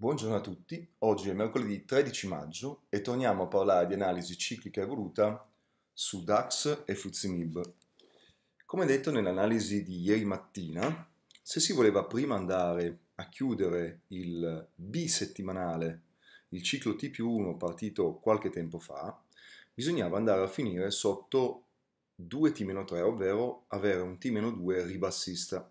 Buongiorno a tutti, oggi è mercoledì 13 maggio e torniamo a parlare di analisi ciclica evoluta su DAX e FUZIMIB. Come detto nell'analisi di ieri mattina, se si voleva prima andare a chiudere il bisettimanale, il ciclo T più 1 partito qualche tempo fa, bisognava andare a finire sotto 2T-3, ovvero avere un T-2 ribassista.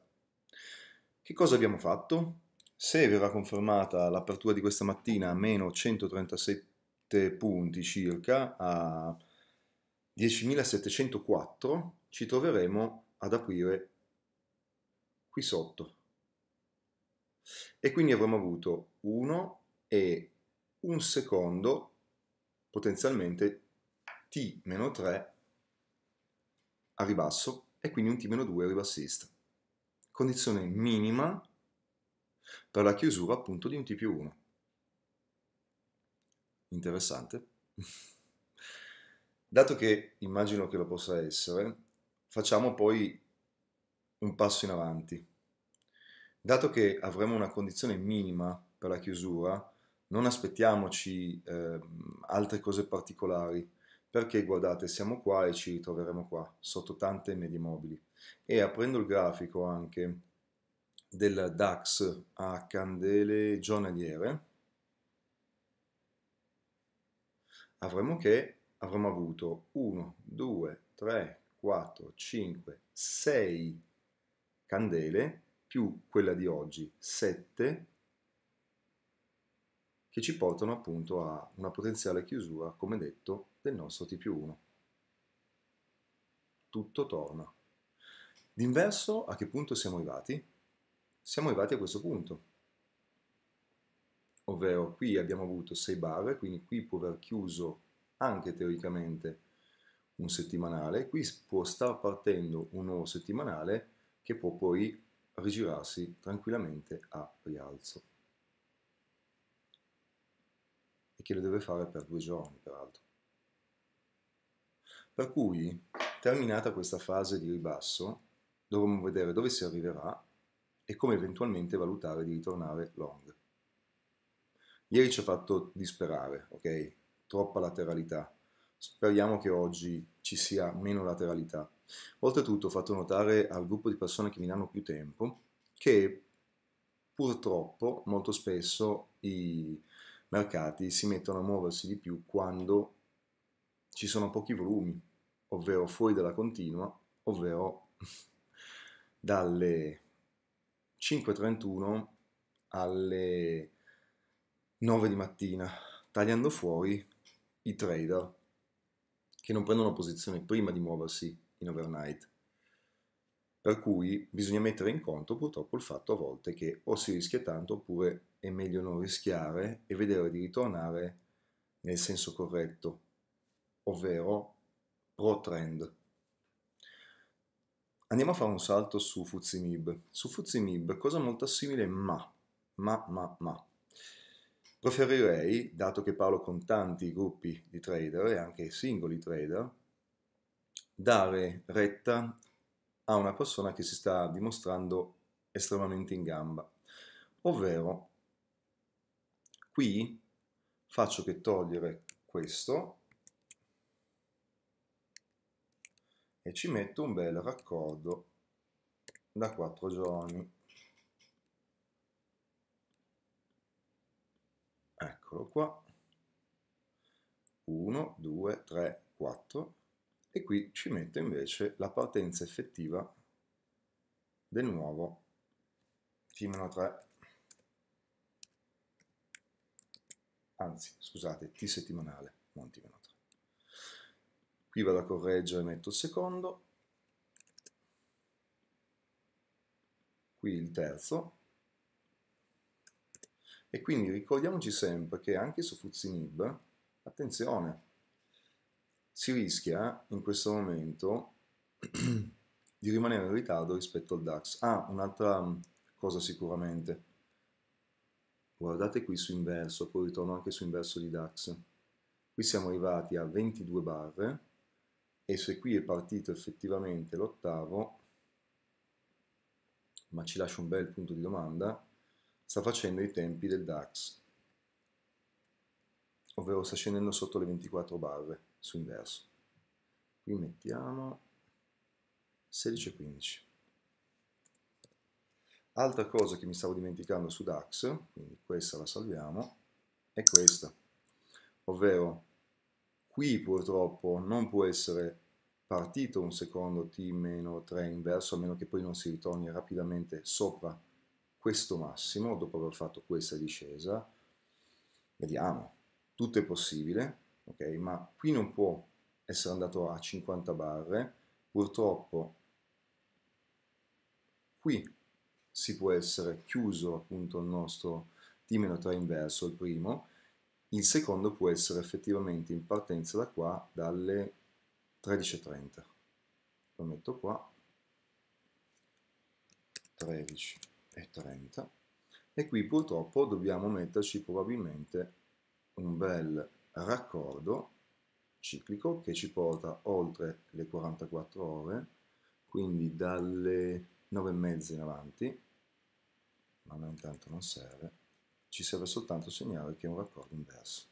Che cosa abbiamo fatto? se verrà confermata l'apertura di questa mattina a meno 137 punti circa a 10.704 ci troveremo ad aprire qui sotto e quindi avremo avuto 1 e un secondo potenzialmente t-3 a ribasso e quindi un t-2 a ribassista condizione minima per la chiusura appunto di un T più 1 Interessante. Dato che immagino che lo possa essere, facciamo poi un passo in avanti. Dato che avremo una condizione minima per la chiusura, non aspettiamoci eh, altre cose particolari, perché guardate, siamo qua e ci ritroveremo qua, sotto tante medie mobili. E aprendo il grafico anche, del DAX a candele giornaliere, avremo che avremo avuto 1, 2, 3, 4, 5, 6 candele più quella di oggi 7 che ci portano appunto a una potenziale chiusura, come detto, del nostro T più 1. Tutto torna. D'inverso a che punto siamo arrivati? siamo arrivati a questo punto. Ovvero qui abbiamo avuto 6 barre quindi qui può aver chiuso anche teoricamente un settimanale, qui può star partendo un nuovo settimanale che può poi rigirarsi tranquillamente a rialzo. E che lo deve fare per due giorni, peraltro. Per cui, terminata questa fase di ribasso, dovremo vedere dove si arriverà e come eventualmente valutare di ritornare long. Ieri ci ha fatto disperare, ok? Troppa lateralità. Speriamo che oggi ci sia meno lateralità. Oltretutto ho fatto notare al gruppo di persone che mi danno più tempo che purtroppo molto spesso i mercati si mettono a muoversi di più quando ci sono pochi volumi, ovvero fuori dalla continua, ovvero dalle 5.31 alle 9 di mattina, tagliando fuori i trader che non prendono posizione prima di muoversi in overnight. Per cui bisogna mettere in conto purtroppo il fatto a volte che o si rischia tanto oppure è meglio non rischiare e vedere di ritornare nel senso corretto, ovvero pro trend. Andiamo a fare un salto su Fuzimib. Su Fuzimib, cosa molto simile, ma, ma, ma, ma. Preferirei, dato che parlo con tanti gruppi di trader e anche singoli trader, dare retta a una persona che si sta dimostrando estremamente in gamba. Ovvero, qui faccio che togliere questo e ci metto un bel raccordo da 4 giorni. Eccolo qua. 1, 2, 3, 4 e qui ci metto invece la partenza effettiva del nuovo T-3 anzi scusate T settimanale non T-3 qui vado a correggere e metto il secondo, qui il terzo, e quindi ricordiamoci sempre che anche su Fuzzinib, attenzione, si rischia in questo momento di rimanere in ritardo rispetto al DAX. Ah, un'altra mm, cosa sicuramente, guardate qui su inverso, poi ritorno anche su inverso di DAX, qui siamo arrivati a 22 barre, e se qui è partito effettivamente l'ottavo, ma ci lascia un bel punto di domanda, sta facendo i tempi del DAX, ovvero sta scendendo sotto le 24 barre su inverso. Qui mettiamo 16,15. Altra cosa che mi stavo dimenticando su DAX, quindi questa la salviamo, è questa, ovvero qui purtroppo non può essere partito un secondo T-3 inverso a meno che poi non si ritorni rapidamente sopra questo massimo dopo aver fatto questa discesa vediamo tutto è possibile ok ma qui non può essere andato a 50 barre purtroppo qui si può essere chiuso appunto il nostro T-3 inverso il primo il secondo può essere effettivamente in partenza da qua dalle 13.30. Lo metto qua, 13.30 e qui purtroppo dobbiamo metterci probabilmente un bel raccordo ciclico che ci porta oltre le 44 ore, quindi dalle 9.30 in avanti, ma intanto non serve, ci serve soltanto segnare che è un raccordo inverso.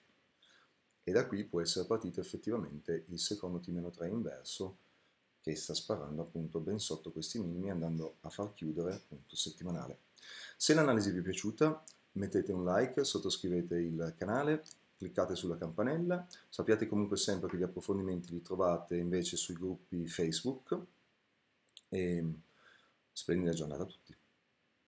E da qui può essere partito effettivamente il secondo T-3 inverso che sta sparando appunto ben sotto questi minimi andando a far chiudere appunto settimanale. Se l'analisi vi è piaciuta mettete un like, sottoscrivete il canale, cliccate sulla campanella, sappiate comunque sempre che gli approfondimenti li trovate invece sui gruppi Facebook e splendida giornata a tutti.